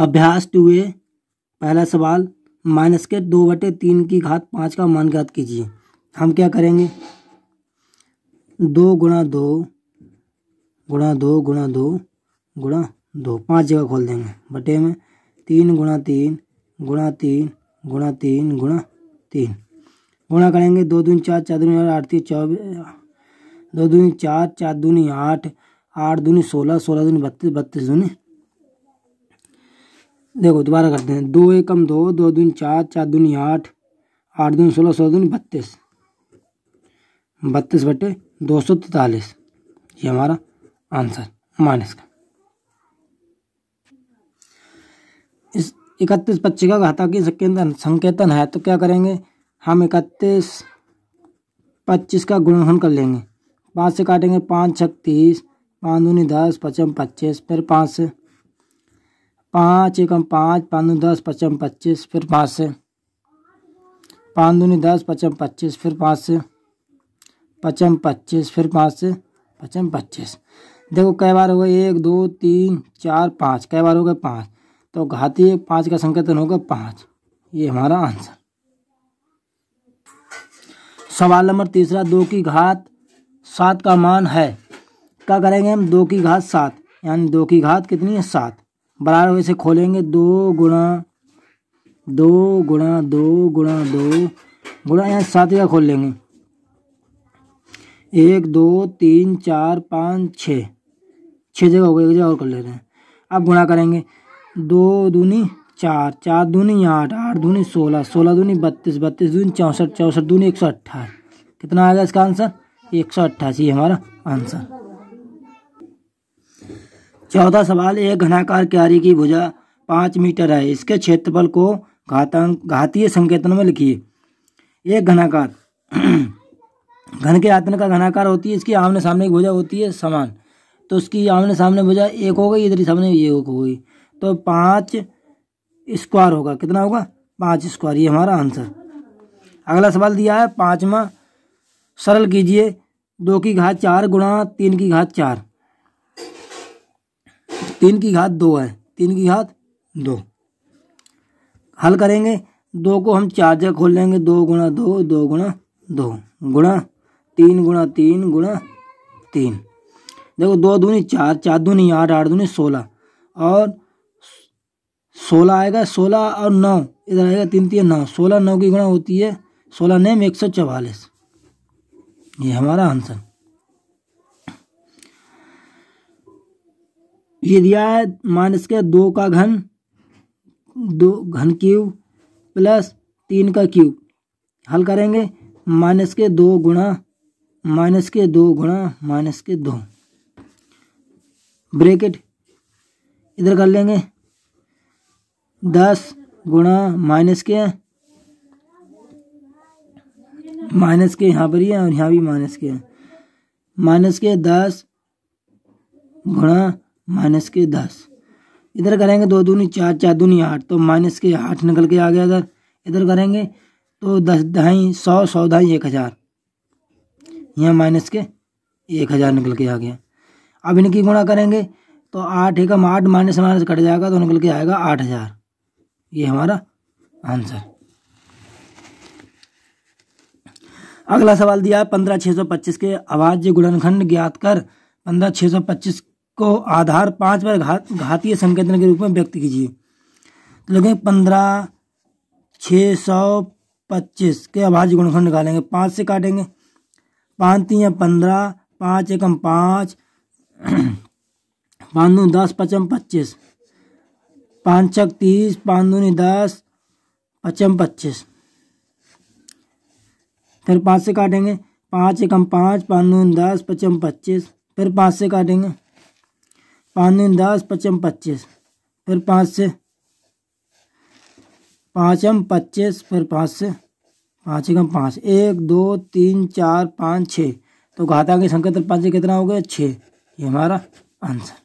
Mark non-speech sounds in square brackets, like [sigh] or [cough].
अभ्यास टू ए पहला सवाल माइनस के दो बटे तीन की घात पाँच का मान ज्ञात कीजिए हम क्या करेंगे दो गुणा दो गुणा दो गुणा दो गुणा दो पाँच जगह खोल देंगे बटे में तीन गुणा तीन गुणा तीन गुणा तीन गुणा तीन गुणा करेंगे दो दूनी चार चार दूनी आठ तीन चौबीस दो दूनी चार चार दूनी आठ आठ दूनी सोलह सोलह दूनी बत्तीस बत्तीस दूनी देखो दोबारा करते हैं दो एकम दो दो दून चार चार दूनी आठ आठ दून सोलह सोलह दून बत्तीस बत्तीस बटे दो सौ तैतालीस ये हमारा आंसर माइनस का इस इकतीस पच्चीस का घाता की संकेतन है तो क्या करेंगे हम इकतीस पच्चीस का गुणनफल कर लेंगे पाँच से काटेंगे पाँच छत्तीस पाँच दूनी दस पचम पच्चीस फिर पाँच से पाँच एकम पाँच पाँच दूनी दस पचम पच्चीस फिर पाँच से पाँच दूनी दस पचम पच्चीस फिर पाँच से पचम पच्चीस फिर पाँच से पचम पच्चीस देखो कई बार हो गए एक दो तीन चार पाँच कई बार हो गए पाँच तो घाती एक पाँच का संकेतन होगा पाँच ये हमारा आंसर सवाल नंबर तीसरा दो की घात सात का मान है क्या करेंगे हम दो की घात सात यानी दो की घात कितनी है सात बराबर में इसे खोलेंगे दो गुणा दो गुणा दो गुणा दो गुणा यहाँ सात का खोल लेंगे एक दो तीन चार पाँच छः छः जगह हो गए एक जगह और कर लेते हैं अब गुणा करेंगे दो दूनी चार चार दूनी आठ आठ दूनी सोलह सोलह दूनी बत्तीस बत्तीस दूनी चौंसठ चौंसठ दूनी एक सौ अट्ठाईस कितना आएगा इसका आंसर एक सौ अट्ठासी हमारा आंसर चौथा सवाल एक घनाकार क्यारी की भुजा पाँच मीटर है इसके क्षेत्रफल को घातांक घातीय संकेतन में लिखिए एक घनाकार [clears throat] घन के आतन का घनाकार होती है इसकी आमने सामने की भुजा होती है समान तो उसकी आमने सामने भुजा एक हो गई इधर सामने ये एक हो गई तो पाँच स्क्वायर होगा कितना होगा पाँच स्क्वायर ये हमारा आंसर अगला सवाल दिया है पाँचवा सरल कीजिए दो की घात चार गुणा तीन की घात चार तीन की घात दो है तीन की घात दो हल करेंगे दो को हम चार जगह खोल लेंगे दो गुणा दो दो गुणा दो गुणा तीन गुणा तीन गुणा तीन देखो दो दूनी चार चार दूनी आठ आठ दूनी सोलह और सोलह आएगा सोलह और नौ इधर आएगा तीन तीन नौ सोलह नौ की गुणा होती है सोलह नेम एक सौ चवालीस ये हमारा आंसर लिख दिया है माइनस के दो का घन दो घन क्यूब प्लस तीन का क्यूब हल करेंगे माइनस के दो गुणा माइनस के दो गुणा माइनस के दो ब्रेकेट इधर कर लेंगे दस गुणा माइनस के माइनस के यहाँ पर ही है और यहाँ भी माइनस के हैं माइनस के दस गुणा माइनस के दस इधर करेंगे दो दूनी चार चार दूनी आठ तो माइनस के आठ निकल के आ गया इधर इधर करेंगे तो दस दहाई सौ सौ दहाई एक हज़ार यहाँ माइनस के एक हज़ार निकल के आ गया अब इनकी गुणा करेंगे तो आठ एक हम आठ माइनस माइनस कट जाएगा तो निकल के आएगा आठ हज़ार ये हमारा आंसर अगला सवाल दिया है पंद्रह छः सौ पच्चीस के आवाज गुणनखंड ज्ञात कर पंद्रह छः सौ पच्चीस को आधार पाँच पर घा घातीय संकेतन के रूप में व्यक्त कीजिए तो लगेंगे पंद्रह छ सौ पच्चीस के अभाज्य गुणखंड निकालेंगे पाँच से काटेंगे पाँच तीन पंद्रह पाँच एकम पाँच पाँच दूनी दस पचम पच्चीस पाँच छक तीस पाँच दूनी दस पचम पच्चीस फिर पाँच से काटेंगे पाँच एकम पाँच पाँच दून दस पचम पच्चीस फिर पाँच से काटेंगे पाँच दिन दस पचम पच्चीस फिर पाँच से पाँचम पच्चीस फिर पाँच से पाँच एकम पाँच एक दो तीन चार पाँच छः तो घाता के संकेत पाँच कितना हो गया छः ये हमारा आंसर